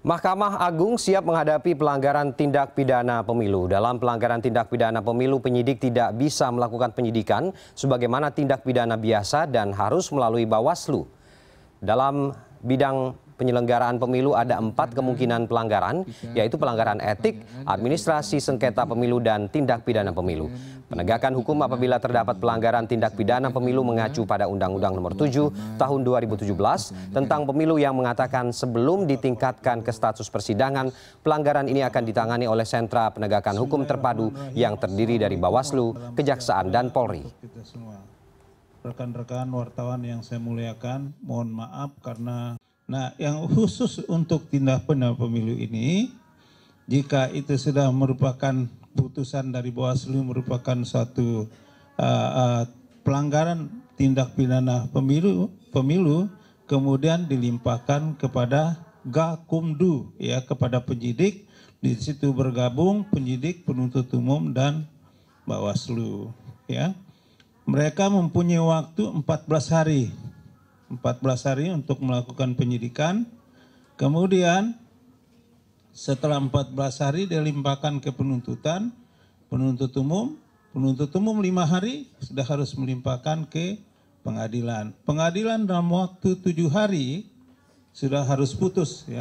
Mahkamah Agung siap menghadapi pelanggaran tindak pidana pemilu. Dalam pelanggaran tindak pidana pemilu, penyidik tidak bisa melakukan penyidikan sebagaimana tindak pidana biasa dan harus melalui Bawaslu. Dalam bidang penyelenggaraan pemilu ada empat kemungkinan pelanggaran, yaitu pelanggaran etik, administrasi sengketa pemilu, dan tindak pidana pemilu. Penegakan hukum apabila terdapat pelanggaran tindak pidana pemilu mengacu pada Undang-Undang Nomor 7 Tahun 2017 tentang pemilu yang mengatakan sebelum ditingkatkan ke status persidangan, pelanggaran ini akan ditangani oleh sentra penegakan hukum terpadu yang terdiri dari Bawaslu, Kejaksaan, dan Polri rekan-rekan wartawan yang saya muliakan, mohon maaf karena Nah, yang khusus untuk tindak pidana pemilu ini, jika itu sudah merupakan putusan dari Bawaslu merupakan suatu uh, uh, pelanggaran tindak pidana pemilu, pemilu kemudian dilimpahkan kepada Gakumdu ya kepada penyidik di situ bergabung penyidik penuntut umum dan Bawaslu ya mereka mempunyai waktu 14 hari 14 hari untuk melakukan penyidikan. Kemudian setelah 14 hari dilimpahkan ke penuntutan, penuntut umum, penuntut umum 5 hari sudah harus melimpahkan ke pengadilan. Pengadilan dalam waktu 7 hari sudah harus putus ya.